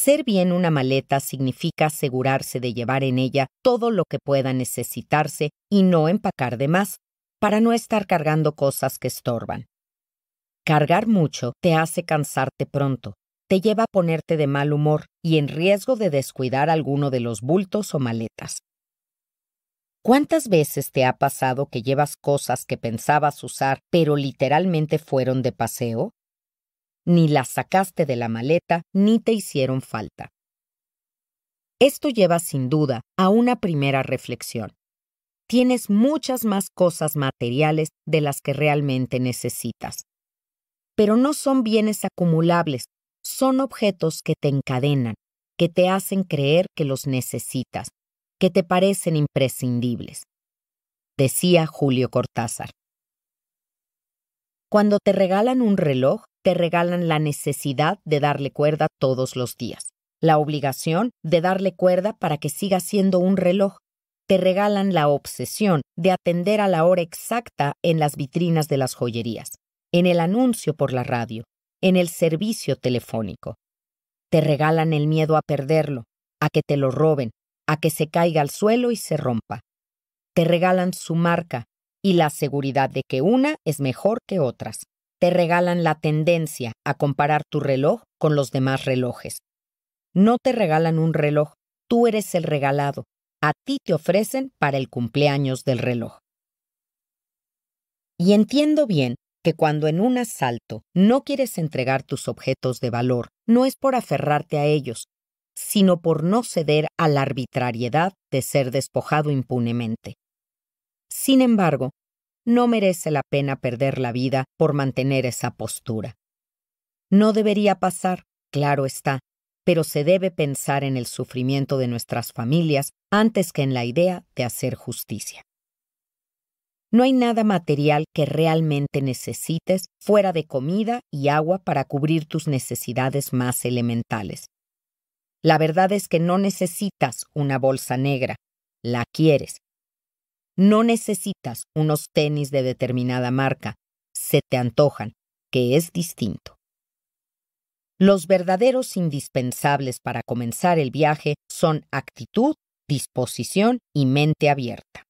Hacer bien una maleta significa asegurarse de llevar en ella todo lo que pueda necesitarse y no empacar de más, para no estar cargando cosas que estorban. Cargar mucho te hace cansarte pronto, te lleva a ponerte de mal humor y en riesgo de descuidar alguno de los bultos o maletas. ¿Cuántas veces te ha pasado que llevas cosas que pensabas usar pero literalmente fueron de paseo? ni las sacaste de la maleta, ni te hicieron falta. Esto lleva sin duda a una primera reflexión. Tienes muchas más cosas materiales de las que realmente necesitas. Pero no son bienes acumulables, son objetos que te encadenan, que te hacen creer que los necesitas, que te parecen imprescindibles. Decía Julio Cortázar. Cuando te regalan un reloj, te regalan la necesidad de darle cuerda todos los días, la obligación de darle cuerda para que siga siendo un reloj, te regalan la obsesión de atender a la hora exacta en las vitrinas de las joyerías, en el anuncio por la radio, en el servicio telefónico. Te regalan el miedo a perderlo, a que te lo roben, a que se caiga al suelo y se rompa. Te regalan su marca y la seguridad de que una es mejor que otras te regalan la tendencia a comparar tu reloj con los demás relojes. No te regalan un reloj, tú eres el regalado. A ti te ofrecen para el cumpleaños del reloj. Y entiendo bien que cuando en un asalto no quieres entregar tus objetos de valor, no es por aferrarte a ellos, sino por no ceder a la arbitrariedad de ser despojado impunemente. Sin embargo, no merece la pena perder la vida por mantener esa postura. No debería pasar, claro está, pero se debe pensar en el sufrimiento de nuestras familias antes que en la idea de hacer justicia. No hay nada material que realmente necesites fuera de comida y agua para cubrir tus necesidades más elementales. La verdad es que no necesitas una bolsa negra, la quieres, no necesitas unos tenis de determinada marca, se te antojan, que es distinto. Los verdaderos indispensables para comenzar el viaje son actitud, disposición y mente abierta.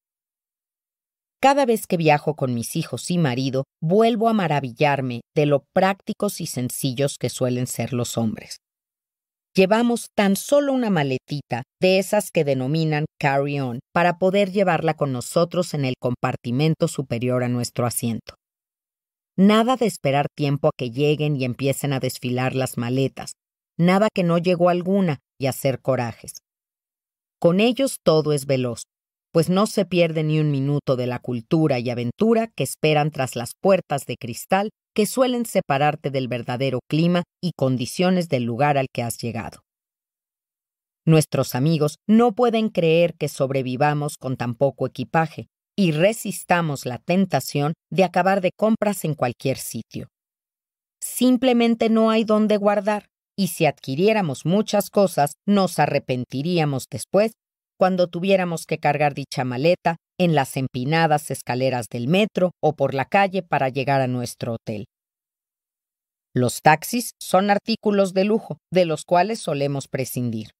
Cada vez que viajo con mis hijos y marido, vuelvo a maravillarme de lo prácticos y sencillos que suelen ser los hombres. Llevamos tan solo una maletita, de esas que denominan carry-on, para poder llevarla con nosotros en el compartimento superior a nuestro asiento. Nada de esperar tiempo a que lleguen y empiecen a desfilar las maletas, nada que no llegó alguna y hacer corajes. Con ellos todo es veloz, pues no se pierde ni un minuto de la cultura y aventura que esperan tras las puertas de cristal que suelen separarte del verdadero clima y condiciones del lugar al que has llegado. Nuestros amigos no pueden creer que sobrevivamos con tan poco equipaje y resistamos la tentación de acabar de compras en cualquier sitio. Simplemente no hay dónde guardar y si adquiriéramos muchas cosas nos arrepentiríamos después cuando tuviéramos que cargar dicha maleta en las empinadas escaleras del metro o por la calle para llegar a nuestro hotel. Los taxis son artículos de lujo, de los cuales solemos prescindir.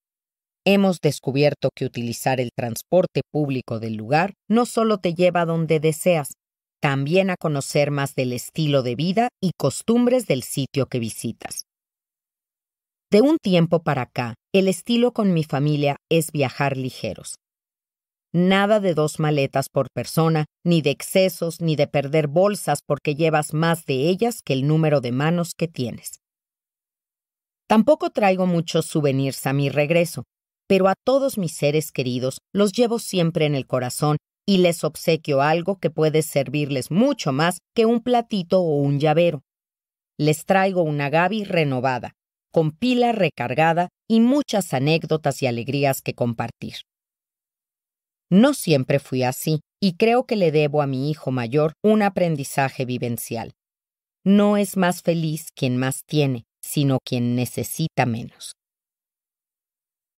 Hemos descubierto que utilizar el transporte público del lugar no solo te lleva a donde deseas, también a conocer más del estilo de vida y costumbres del sitio que visitas. De un tiempo para acá, el estilo con mi familia es viajar ligeros. Nada de dos maletas por persona, ni de excesos, ni de perder bolsas porque llevas más de ellas que el número de manos que tienes. Tampoco traigo muchos souvenirs a mi regreso, pero a todos mis seres queridos los llevo siempre en el corazón y les obsequio algo que puede servirles mucho más que un platito o un llavero. Les traigo una gavi renovada, con pila recargada y muchas anécdotas y alegrías que compartir. No siempre fui así, y creo que le debo a mi hijo mayor un aprendizaje vivencial. No es más feliz quien más tiene, sino quien necesita menos.